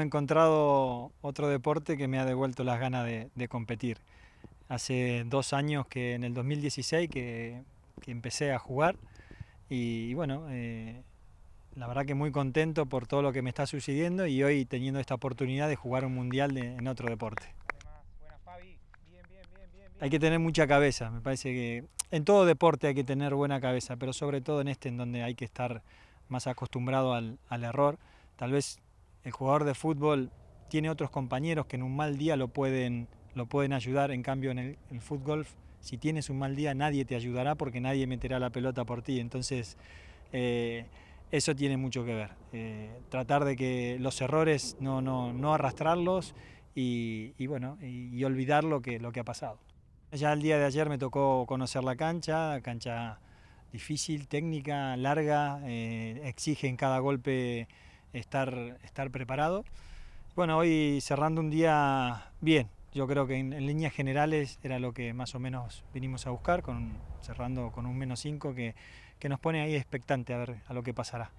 He encontrado otro deporte que me ha devuelto las ganas de, competir. Hace dos años que en el 2016 que, empecé a jugar y, bueno, eh, la verdad que muy contento por todo lo que me está sucediendo y hoy teniendo esta oportunidad de jugar un mundial en otro deporte. Hay que tener mucha cabeza, me parece que en todo deporte hay que tener buena cabeza, pero sobre todo en este en donde hay que estar más acostumbrado al, al error. Tal vez el jugador de fútbol tiene otros compañeros que en un mal día lo pueden, lo pueden ayudar, en cambio en el, fútbol, si tienes un mal día nadie te ayudará porque nadie meterá la pelota por ti, entonces eh, eso tiene mucho que ver. Eh, tratar de que los errores no, arrastrarlos y, bueno, olvidar lo que, lo que ha pasado. Ya el día de ayer me tocó conocer la cancha, cancha difícil, técnica, larga, eh, exige en cada golpe estar, estar preparado. Bueno, hoy cerrando un día bien, yo creo que en, líneas generales era lo que más o menos vinimos a buscar, con, cerrando con un menos 5 que, que nos pone ahí expectante a ver a lo que pasará.